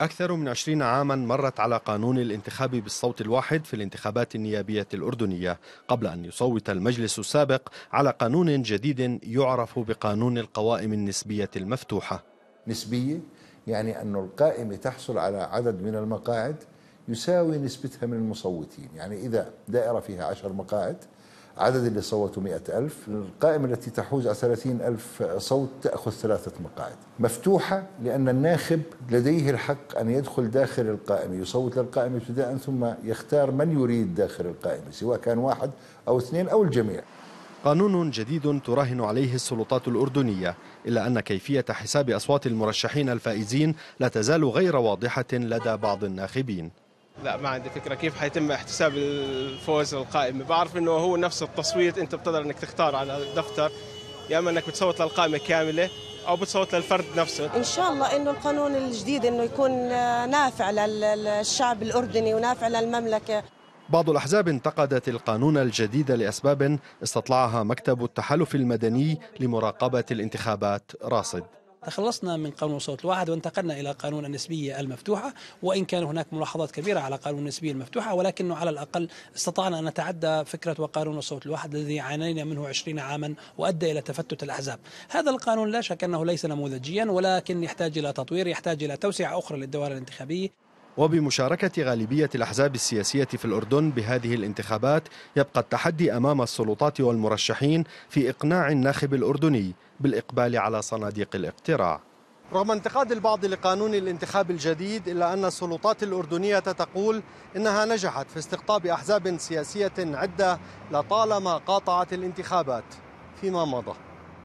أكثر من عشرين عاما مرت على قانون الانتخاب بالصوت الواحد في الانتخابات النيابية الأردنية قبل أن يصوت المجلس السابق على قانون جديد يعرف بقانون القوائم النسبية المفتوحة نسبية يعني أن القائمة تحصل على عدد من المقاعد يساوي نسبتها من المصوتين يعني إذا دائرة فيها عشر مقاعد عدد اللي صوتوا مئة ألف القائمة التي تحوز على ثلاثين ألف صوت تأخذ ثلاثة مقاعد مفتوحة لأن الناخب لديه الحق أن يدخل داخل القائمة يصوت للقائمة ابتداء ثم يختار من يريد داخل القائمة سواء كان واحد أو اثنين أو الجميع قانون جديد تراهن عليه السلطات الأردنية إلا أن كيفية حساب أصوات المرشحين الفائزين لا تزال غير واضحة لدى بعض الناخبين لا ما عندي فكره كيف حيتم احتساب الفوز للقائمه بعرف انه هو نفس التصويت انت بتقدر انك تختار على الدفتر يا اما انك بتصوت للقائمه كامله او بتصوت للفرد نفسه ان شاء الله انه القانون الجديد انه يكون نافع للشعب الاردني ونافع للمملكه بعض الأحزاب انتقدت القانون الجديد لأسباب استطلعها مكتب التحالف المدني لمراقبة الانتخابات راصد تخلصنا من قانون صوت الواحد وانتقلنا إلى قانون النسبية المفتوحة وإن كان هناك ملاحظات كبيرة على قانون النسبية المفتوحة ولكنه على الأقل استطعنا أن نتعدى فكرة وقانون الصوت الواحد الذي عانينا منه 20 عاما وأدى إلى تفتت الأحزاب هذا القانون لا شك أنه ليس نموذجيا ولكن يحتاج إلى تطوير يحتاج إلى توسعة أخرى للدوائر الانتخابية وبمشاركة غالبية الأحزاب السياسية في الأردن بهذه الانتخابات يبقى التحدي أمام السلطات والمرشحين في إقناع الناخب الأردني بالإقبال على صناديق الاقتراع رغم انتقاد البعض لقانون الانتخاب الجديد إلا أن السلطات الأردنية تقول إنها نجحت في استقطاب أحزاب سياسية عدة لطالما قاطعت الانتخابات فيما مضى